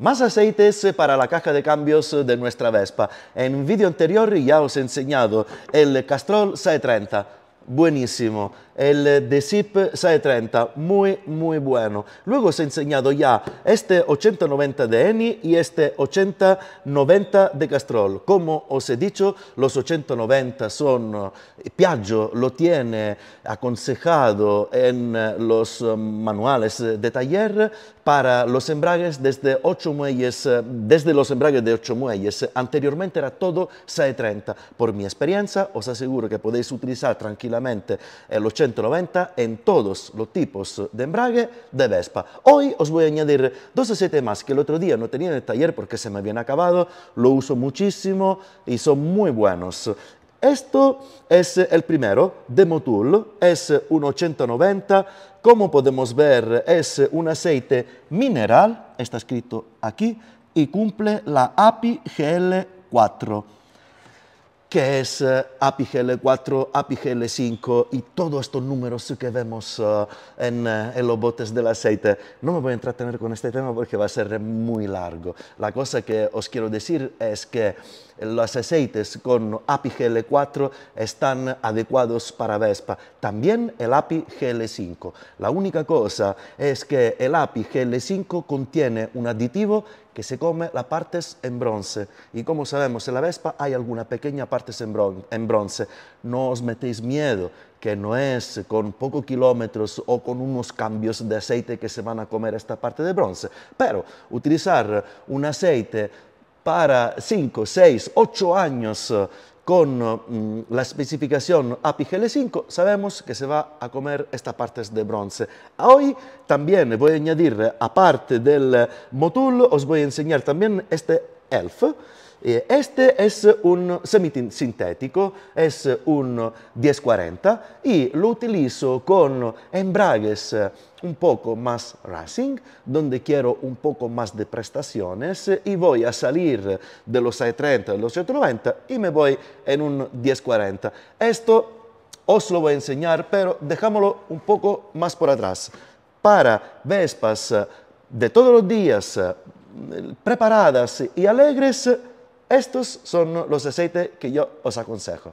Más aceites para la caja de cambios de nuestra Vespa. En un vídeo anterior ya os he enseñado el Castrol 630. Buenísimo el eh, de SIP 630, muy, muy bueno. Luego os he enseñado ya este 890 de Eni y este 8090 de Castrol. Como os he dicho, los 890 son, eh, Piaggio lo tiene aconsejado en eh, los manuales de taller para los embragues desde 8 muelles, desde los embragues de 8 muelles. Anteriormente era todo 630. Por mi experiencia, os aseguro que podéis utilizar tranquilamente el 8090 190 en todos los tipos de embrague de Vespa. Hoy os voy a añadir dos aceites más que el otro día no tenía en el taller porque se me habían acabado, lo uso muchísimo y son muy buenos. Esto es el primero, Demotul, es un 890, como podemos ver es un aceite mineral, está escrito aquí, y cumple la API GL4 que es gl 4, API gl 5 y todos estos números que vemos eh, en, eh, en, los botes del aceite. No me voy a entretener con este tema porque va a ser muy largo. La cosa que os quiero decir es que los aceites con API gl 4 están adecuados para Vespa, también el API gl 5. La única cosa es que el API gl 5 contiene un aditivo que se come las partes en bronce y como sabemos en la Vespa hay alguna pequeña parte en, en bronce, no os metéis miedo, que no es con pocos kilómetros o con unos cambios de aceite que se van a comer esta parte de bronce, pero utilizar un aceite para 5, 6, 8 años eh, con mm, la especificación API GL5 sabemos que se va a comer esta partes de bronce. Hoy también voy a añadir, aparte del Motul, os voy a enseñar también este ELF, eh, este es un semi sintético, es un 1040 y lo utilizo con embragues eh, un poco más racing, donde quiero un poco más de prestaciones y voy a salir de los 630 de los 790 y me voy en un 1040. Esto os lo voy a enseñar, pero dejámoslo un poco más por atrás. Para Vespas eh, de todos los días preparadas y alegres, estos son los aceites que yo os aconsejo.